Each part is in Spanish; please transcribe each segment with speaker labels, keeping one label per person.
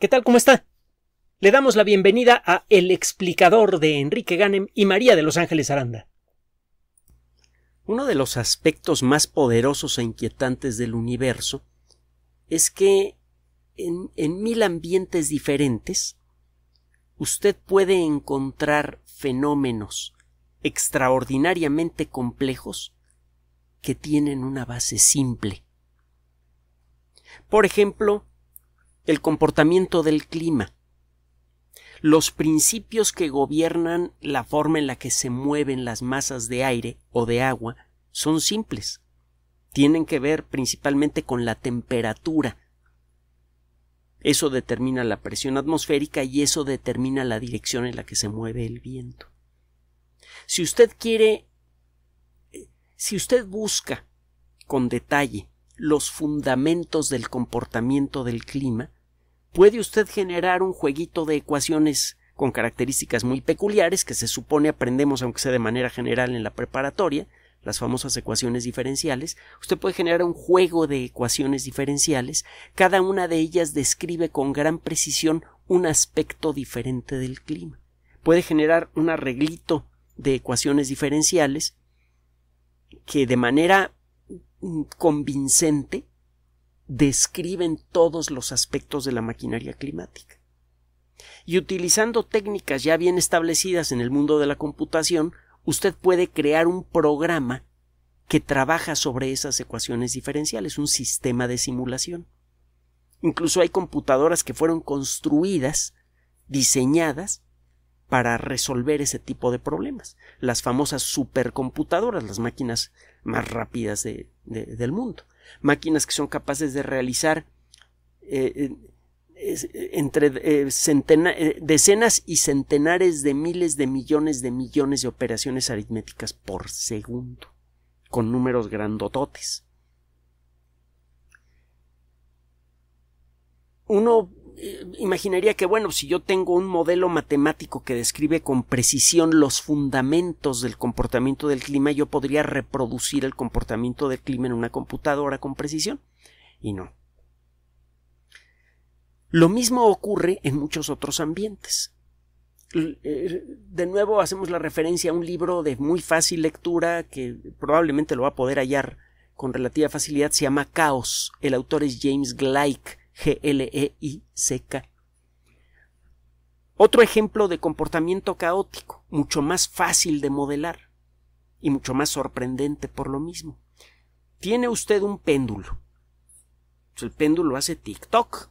Speaker 1: ¿Qué tal? ¿Cómo está? Le damos la bienvenida a El explicador de Enrique Ganem y María de Los Ángeles Aranda. Uno de los aspectos más poderosos e inquietantes del universo es que en, en mil ambientes diferentes usted puede encontrar fenómenos extraordinariamente complejos que tienen una base simple. Por ejemplo, el comportamiento del clima, los principios que gobiernan la forma en la que se mueven las masas de aire o de agua son simples. Tienen que ver principalmente con la temperatura. Eso determina la presión atmosférica y eso determina la dirección en la que se mueve el viento. Si usted quiere, eh, si usted busca con detalle los fundamentos del comportamiento del clima, puede usted generar un jueguito de ecuaciones con características muy peculiares que se supone aprendemos aunque sea de manera general en la preparatoria, las famosas ecuaciones diferenciales, usted puede generar un juego de ecuaciones diferenciales, cada una de ellas describe con gran precisión un aspecto diferente del clima. Puede generar un arreglito de ecuaciones diferenciales que de manera mm, convincente describen todos los aspectos de la maquinaria climática. Y utilizando técnicas ya bien establecidas en el mundo de la computación, usted puede crear un programa que trabaja sobre esas ecuaciones diferenciales, un sistema de simulación. Incluso hay computadoras que fueron construidas, diseñadas, para resolver ese tipo de problemas. Las famosas supercomputadoras, las máquinas más rápidas del mundo máquinas que son capaces de realizar eh, eh, entre eh, decenas y centenares de miles de millones de millones de operaciones aritméticas por segundo, con números grandototes. Uno eh, imaginaría que, bueno, si yo tengo un modelo matemático que describe con precisión los fundamentos del comportamiento del clima, yo podría reproducir el comportamiento del clima en una computadora con precisión. Y no. Lo mismo ocurre en muchos otros ambientes. Eh, de nuevo hacemos la referencia a un libro de muy fácil lectura que probablemente lo va a poder hallar con relativa facilidad. Se llama Caos. El autor es James Gleick g l e Otro ejemplo de comportamiento caótico, mucho más fácil de modelar y mucho más sorprendente por lo mismo. Tiene usted un péndulo. Pues, el péndulo hace tic-toc.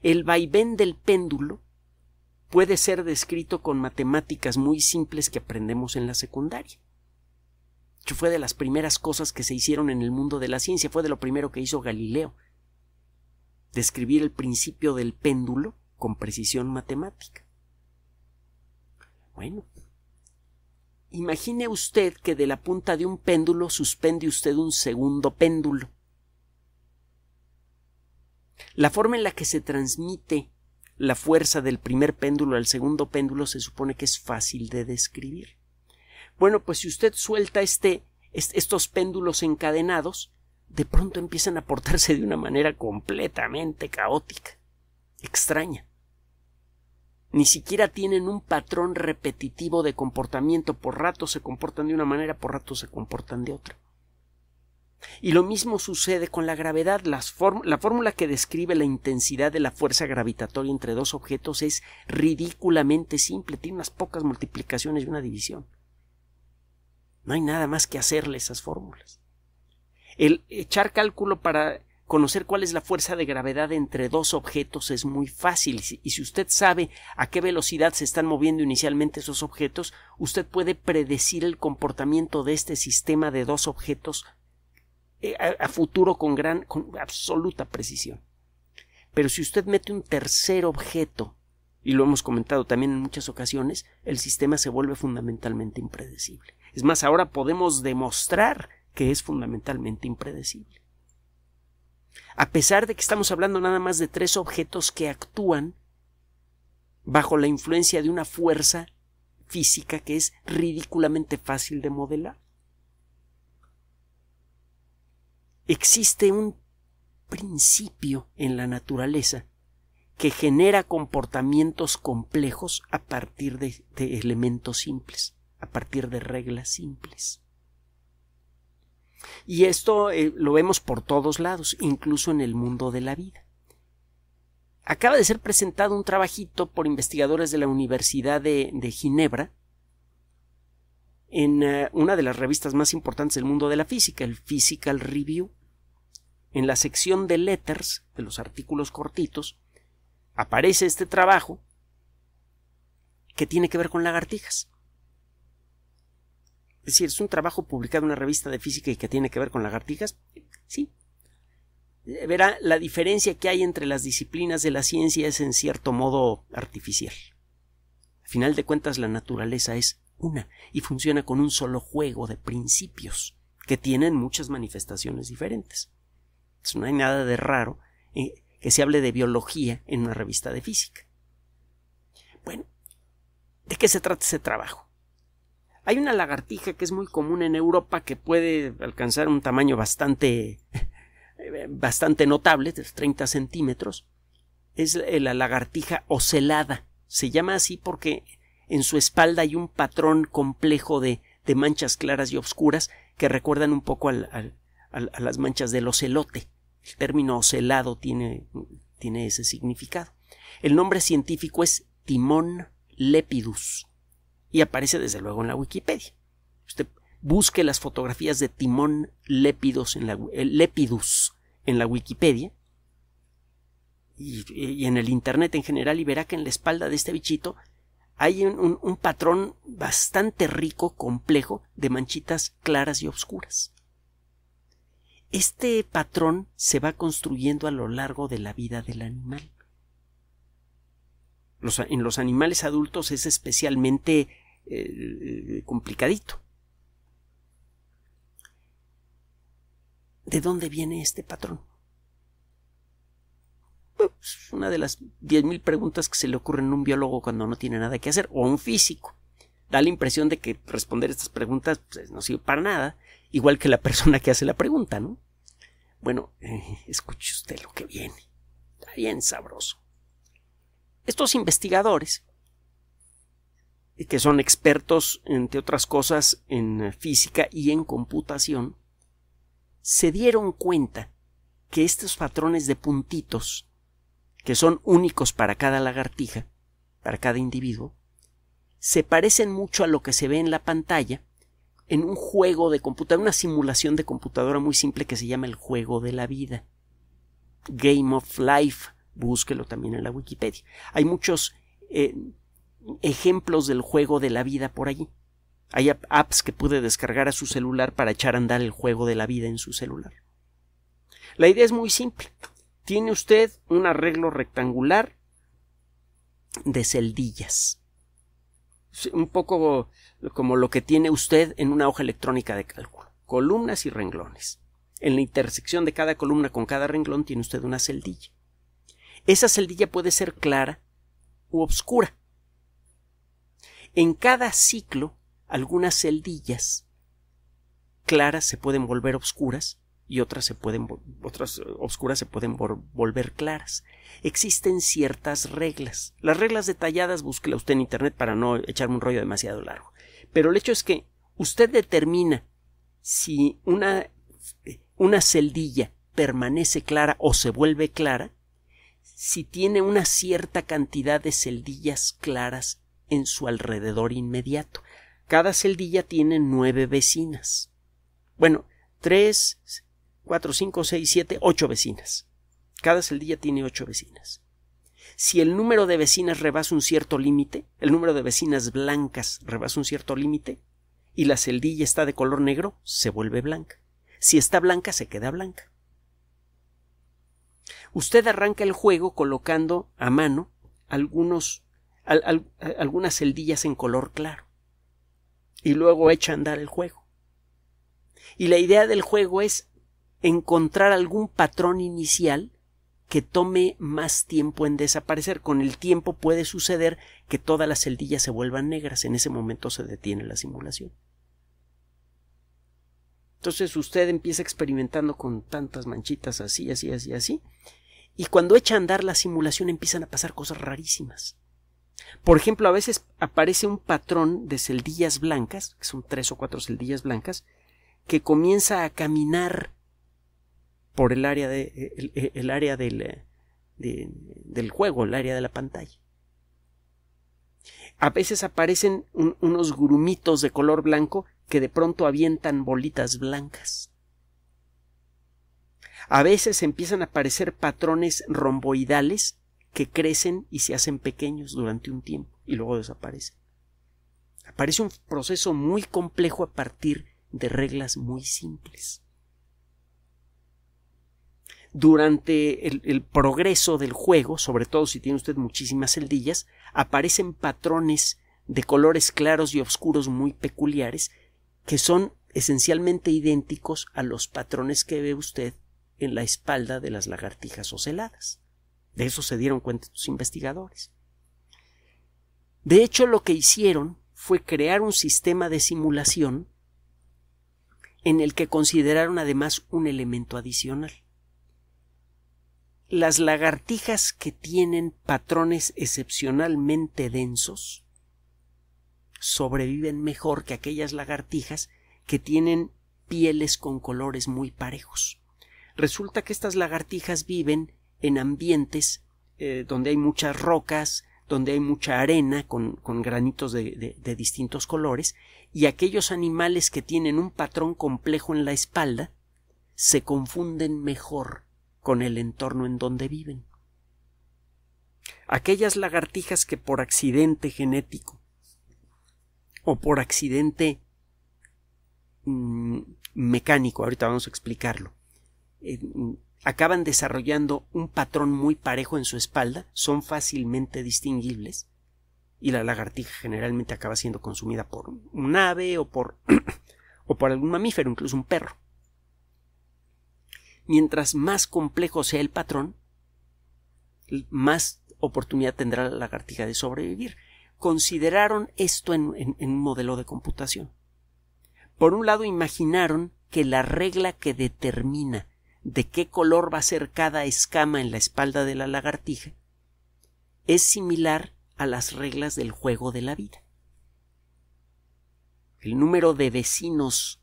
Speaker 1: El vaivén del péndulo puede ser descrito con matemáticas muy simples que aprendemos en la secundaria. Fue de las primeras cosas que se hicieron en el mundo de la ciencia, fue de lo primero que hizo Galileo describir el principio del péndulo con precisión matemática. Bueno, imagine usted que de la punta de un péndulo suspende usted un segundo péndulo. La forma en la que se transmite la fuerza del primer péndulo al segundo péndulo se supone que es fácil de describir. Bueno, pues si usted suelta este, estos péndulos encadenados, de pronto empiezan a portarse de una manera completamente caótica, extraña. Ni siquiera tienen un patrón repetitivo de comportamiento, por rato se comportan de una manera, por rato se comportan de otra. Y lo mismo sucede con la gravedad. la fórmula que describe la intensidad de la fuerza gravitatoria entre dos objetos es ridículamente simple, tiene unas pocas multiplicaciones y una división. No hay nada más que hacerle esas fórmulas. El echar cálculo para conocer cuál es la fuerza de gravedad entre dos objetos es muy fácil y si usted sabe a qué velocidad se están moviendo inicialmente esos objetos, usted puede predecir el comportamiento de este sistema de dos objetos eh, a, futuro con gran con absoluta precisión. Pero si usted mete un tercer objeto, y lo hemos comentado también en muchas ocasiones, el sistema se vuelve fundamentalmente impredecible. Es más, ahora podemos demostrar que es fundamentalmente impredecible. A pesar de que estamos hablando nada más de tres objetos que actúan bajo la influencia de una fuerza física que es ridículamente fácil de modelar. Existe un principio en la naturaleza que genera comportamientos complejos a partir de, elementos simples, a partir de reglas simples. Y esto eh, lo vemos por todos lados, incluso en el mundo de la vida. Acaba de ser presentado un trabajito por investigadores de la Universidad de, Ginebra en eh, una de las revistas más importantes del mundo de la física, el Physical Review. En la sección de letters, de los artículos cortitos, aparece este trabajo que tiene que ver con lagartijas. Es decir, es un trabajo publicado en una revista de física y que tiene que ver con lagartijas. Sí. Eh, verá, la diferencia que hay entre las disciplinas de la ciencia es en cierto modo artificial. Al final de cuentas, la naturaleza es una y funciona con un solo juego de principios que tienen muchas manifestaciones diferentes. no hay nada de raro eh, que se hable de biología en una revista de física. Bueno, ¿de qué se trata ese trabajo? Hay una lagartija que es muy común en Europa que puede alcanzar un tamaño bastante eh, bastante notable, de 30 centímetros. Es la lagartija ocelada. Se llama así porque en su espalda hay un patrón complejo de, manchas claras y oscuras que recuerdan un poco a las manchas del ocelote. El término ocelado tiene, tiene ese significado. El nombre científico es timón lepidus y aparece desde luego en la Wikipedia. Usted busque las fotografías de Timón Lépidos en la, eh, Lépidus en la Wikipedia eh, y, en el Internet en general y verá que en la espalda de este bichito hay un, patrón bastante rico, complejo, de manchitas claras y oscuras. Este patrón se va construyendo a lo largo de la vida del animal. en los animales adultos es especialmente eh, eh, complicadito. ¿De dónde viene este patrón? Pues, una de las 10.000 preguntas que se le ocurren a un biólogo cuando no tiene nada que hacer, o a un físico. Da la impresión de que responder estas preguntas pues, no sirve para nada, igual que la persona que hace la pregunta, ¿no? Bueno, eh, escuche usted lo que viene. Está bien sabroso. Estos investigadores que son expertos, entre otras cosas, en física y en computación, se dieron cuenta que estos patrones de puntitos, que son únicos para cada lagartija, para cada individuo, se parecen mucho a lo que se ve en la pantalla en un juego de computadora, una simulación de computadora muy simple que se llama el juego de la vida. Game of Life, búsquelo también en la Wikipedia. Hay muchos eh, ejemplos del juego de la vida por allí. Hay apps que pude descargar a su celular para echar a andar el juego de la vida en su celular. La idea es muy simple. Tiene usted un arreglo rectangular de celdillas. Un poco como lo que tiene usted en una hoja electrónica de cálculo. Columnas y renglones. En la intersección de cada columna con cada renglón tiene usted una celdilla. Esa celdilla puede ser clara u obscura. En cada ciclo, algunas celdillas claras se pueden volver obscuras y otras se pueden otras eh, obscuras se pueden volver claras. Existen ciertas reglas. Las reglas detalladas búsquela usted en internet para no echarme un rollo demasiado largo. Pero el hecho es que usted determina si una una celdilla permanece clara o se vuelve clara si tiene una cierta cantidad de celdillas claras en su alrededor inmediato. Cada celdilla tiene nueve vecinas. Bueno, tres, cuatro, cinco, seis, siete, ocho vecinas. Cada celdilla tiene ocho vecinas. Si el número de vecinas rebasa un cierto límite, el número de vecinas blancas rebasa un cierto límite, y la celdilla está de color negro, se vuelve blanca. Si está blanca, se queda blanca. Usted arranca el juego colocando a mano algunos algunas celdillas en color claro. Y luego echa a andar el juego. Y la idea del juego es encontrar algún patrón inicial que tome más tiempo en desaparecer. Con el tiempo puede suceder que todas las celdillas se vuelvan negras. En ese momento se detiene la simulación. Entonces usted empieza experimentando con tantas manchitas así, así, así, así. Y cuando echa a andar la simulación empiezan a pasar cosas rarísimas. Por ejemplo, a veces aparece un patrón de celdillas blancas, que son tres o cuatro celdillas blancas, que comienza a caminar por el área, eh, eh, área eh, del, juego, el área de la pantalla. A veces aparecen unos grumitos de color blanco que de pronto avientan bolitas blancas. A veces empiezan a aparecer patrones romboidales que crecen y se hacen pequeños durante un tiempo y luego desaparecen. Aparece un proceso muy complejo a partir de reglas muy simples. Durante el, progreso del juego, sobre todo si tiene usted muchísimas celdillas, aparecen patrones de colores claros y oscuros muy peculiares que son esencialmente idénticos a los patrones que ve usted en la espalda de las lagartijas oceladas. De eso se dieron cuenta sus investigadores. De hecho, lo que hicieron fue crear un sistema de simulación en el que consideraron además un elemento adicional. Las lagartijas que tienen patrones excepcionalmente densos sobreviven mejor que aquellas lagartijas que tienen pieles con colores muy parejos. Resulta que estas lagartijas viven en ambientes eh, donde hay muchas rocas, donde hay mucha arena con, granitos de, distintos colores, y aquellos animales que tienen un patrón complejo en la espalda se confunden mejor con el entorno en donde viven. Aquellas lagartijas que por accidente genético o por accidente mm, mecánico, ahorita vamos a explicarlo, eh, acaban desarrollando un patrón muy parejo en su espalda, son fácilmente distinguibles, y la lagartija generalmente acaba siendo consumida por un ave o por, o por algún mamífero, incluso un perro. Mientras más complejo sea el patrón, más oportunidad tendrá la lagartija de sobrevivir. Consideraron esto en, en un modelo de computación. Por un lado, imaginaron que la regla que determina de qué color va a ser cada escama en la espalda de la lagartija es similar a las reglas del juego de la vida. El número de vecinos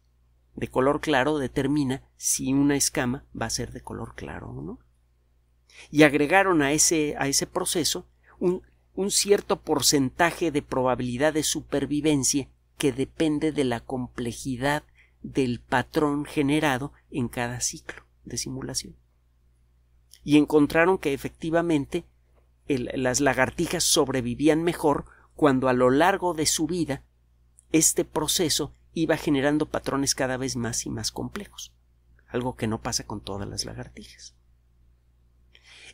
Speaker 1: de color claro determina si una escama va a ser de color claro o no. Y agregaron a ese, a ese proceso un, un cierto porcentaje de probabilidad de supervivencia que depende de la complejidad del patrón generado en cada ciclo de simulación. Y encontraron que efectivamente las lagartijas sobrevivían mejor cuando a lo largo de su vida este proceso iba generando patrones cada vez más y más complejos, algo que no pasa con todas las lagartijas.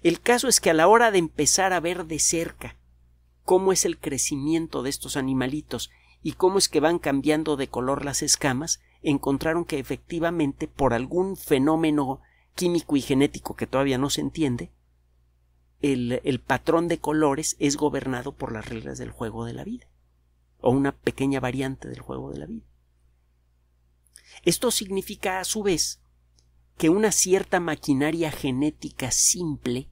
Speaker 1: El caso es que a la hora de empezar a ver de cerca cómo es el crecimiento de estos animalitos y cómo es que van cambiando de color las escamas, encontraron que efectivamente por algún fenómeno químico y genético que todavía no se entiende, el, patrón de colores es gobernado por las reglas del juego de la vida, o una pequeña variante del juego de la vida. Esto significa, a su vez, que una cierta maquinaria genética simple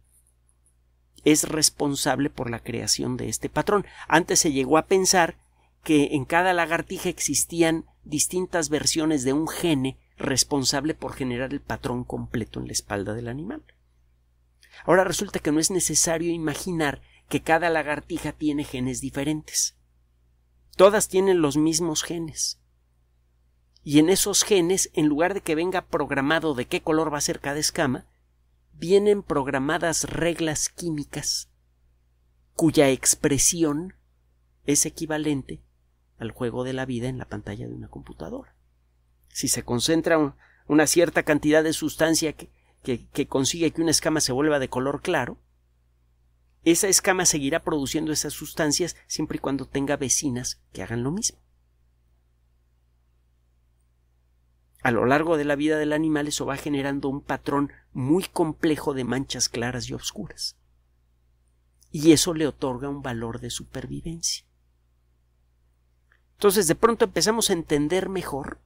Speaker 1: es responsable por la creación de este patrón. Antes se llegó a pensar que en cada lagartija existían distintas versiones de un gene responsable por generar el patrón completo en la espalda del animal. Ahora resulta que no es necesario imaginar que cada lagartija tiene genes diferentes. Todas tienen los mismos genes. Y en esos genes, en lugar de que venga programado de qué color va a ser cada escama, vienen programadas reglas químicas cuya expresión es equivalente al juego de la vida en la pantalla de una computadora si se concentra una cierta cantidad de sustancia que, que, consigue que una escama se vuelva de color claro, esa escama seguirá produciendo esas sustancias siempre y cuando tenga vecinas que hagan lo mismo. A lo largo de la vida del animal eso va generando un patrón muy complejo de manchas claras y oscuras. Y eso le otorga un valor de supervivencia. Entonces de pronto empezamos a entender mejor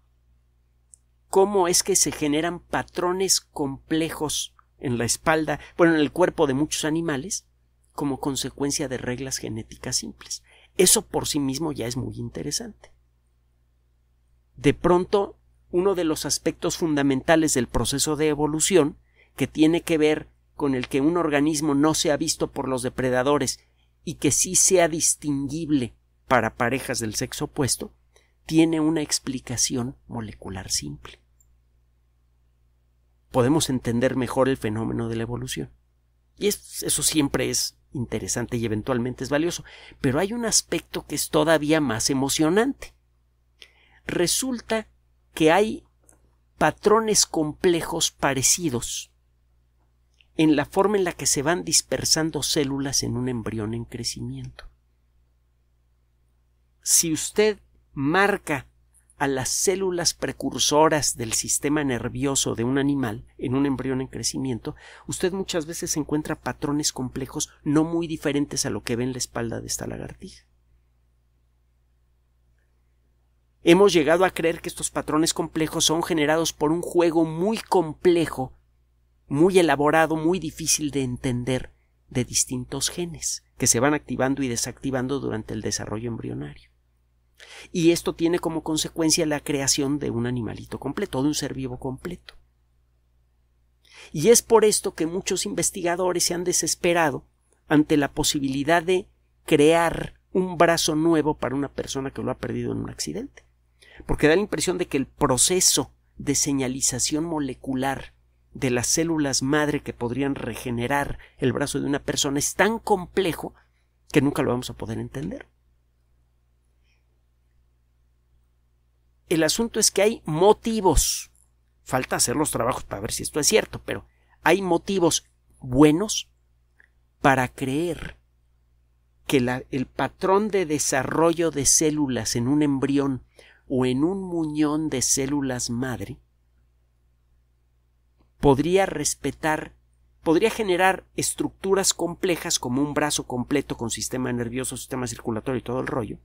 Speaker 1: cómo es que se generan patrones complejos en la espalda, bueno, en el cuerpo de muchos animales, como consecuencia de reglas genéticas simples. Eso por sí mismo ya es muy interesante. De pronto, uno de los aspectos fundamentales del proceso de evolución, que tiene que ver con el que un organismo no sea visto por los depredadores y que sí sea distinguible para parejas del sexo opuesto, tiene una explicación molecular simple. Podemos entender mejor el fenómeno de la evolución. Y eso siempre es interesante y eventualmente es valioso. Pero hay un aspecto que es todavía más emocionante. Resulta que hay patrones complejos parecidos en la forma en la que se van dispersando células en un embrión en crecimiento. Si usted marca a las células precursoras del sistema nervioso de un animal en un embrión en crecimiento, usted muchas veces encuentra patrones complejos no muy diferentes a lo que ve en la espalda de esta lagartija. Hemos llegado a creer que estos patrones complejos son generados por un juego muy complejo, muy elaborado, muy difícil de entender de distintos genes que se van activando y desactivando durante el desarrollo embrionario. Y esto tiene como consecuencia la creación de un animalito completo, de un ser vivo completo. Y es por esto que muchos investigadores se han desesperado ante la posibilidad de crear un brazo nuevo para una persona que lo ha perdido en un accidente. Porque da la impresión de que el proceso de señalización molecular de las células madre que podrían regenerar el brazo de una persona es tan complejo que nunca lo vamos a poder entender. El asunto es que hay motivos. Falta hacer los trabajos para ver si esto es cierto, pero hay motivos buenos para creer que el patrón de desarrollo de células en un embrión o en un muñón de células madre podría respetar, podría generar estructuras complejas como un brazo completo con sistema nervioso, sistema circulatorio y todo el rollo,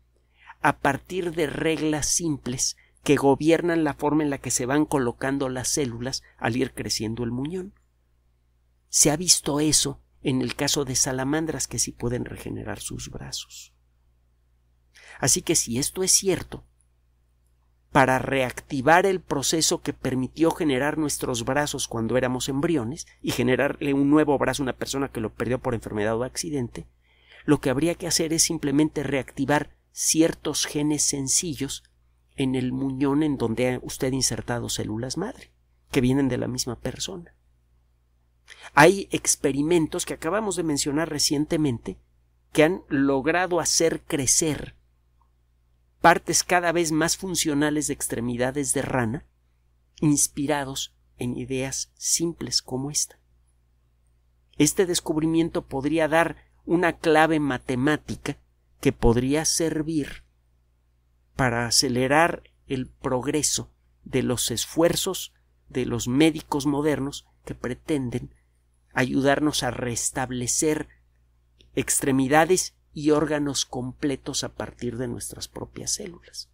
Speaker 1: a partir de reglas simples que gobiernan la forma en la que se van colocando las células al ir creciendo el muñón. Se ha visto eso en el caso de salamandras que sí pueden regenerar sus brazos. Así que si esto es cierto, para reactivar el proceso que permitió generar nuestros brazos cuando éramos embriones y generarle un nuevo brazo a una persona que lo perdió por enfermedad o accidente, lo que habría que hacer es simplemente reactivar ciertos genes sencillos en el muñón en donde ha usted insertado células madre, que vienen de la misma persona. Hay experimentos que acabamos de mencionar recientemente que han logrado hacer crecer partes cada vez más funcionales de extremidades de rana, inspirados en ideas simples como esta. Este descubrimiento podría dar una clave matemática que podría servir para acelerar el progreso de los esfuerzos de los médicos modernos que pretenden ayudarnos a restablecer extremidades y órganos completos a partir de nuestras propias células.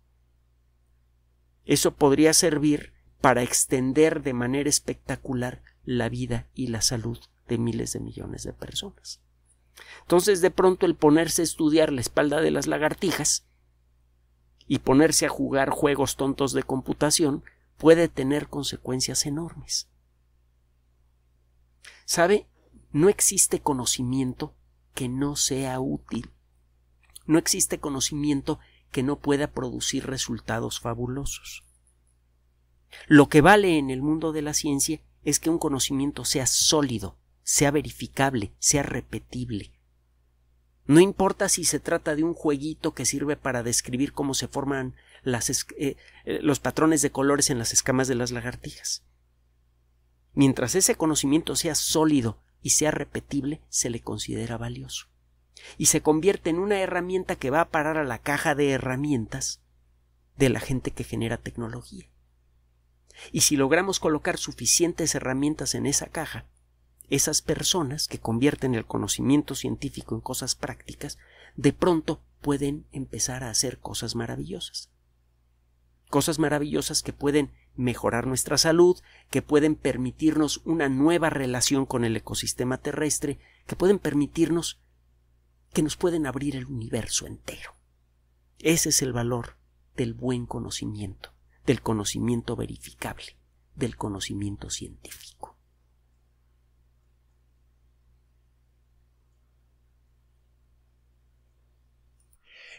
Speaker 1: Eso podría servir para extender de manera espectacular la vida y la salud de miles de millones de personas. Entonces, de pronto, el ponerse a estudiar la espalda de las lagartijas y ponerse a jugar juegos tontos de computación puede tener consecuencias enormes. ¿Sabe? No existe conocimiento que no sea útil. No existe conocimiento que no pueda producir resultados fabulosos. Lo que vale en el mundo de la ciencia es que un conocimiento sea sólido, sea verificable, sea repetible, no importa si se trata de un jueguito que sirve para describir cómo se forman eh, eh, los patrones de colores en las escamas de las lagartijas. Mientras ese conocimiento sea sólido y sea repetible, se le considera valioso. Y se convierte en una herramienta que va a parar a la caja de herramientas de la gente que genera tecnología. Y si logramos colocar suficientes herramientas en esa caja, esas personas que convierten el conocimiento científico en cosas prácticas, de pronto pueden empezar a hacer cosas maravillosas. Cosas maravillosas que pueden mejorar nuestra salud, que pueden permitirnos una nueva relación con el ecosistema terrestre, que pueden permitirnos que nos pueden abrir el universo entero. Ese es el valor del buen conocimiento, del conocimiento verificable, del conocimiento científico.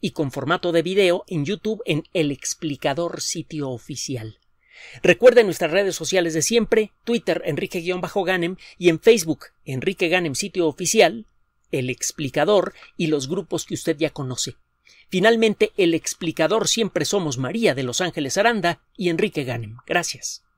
Speaker 1: y con formato de video en YouTube en El Explicador Sitio Oficial. Recuerde nuestras redes sociales de siempre, Twitter Enrique-Ganem y en Facebook Enrique Ganem Sitio Oficial, El Explicador y los grupos que usted ya conoce. Finalmente, El Explicador siempre somos María de Los Ángeles Aranda y Enrique Ganem. Gracias.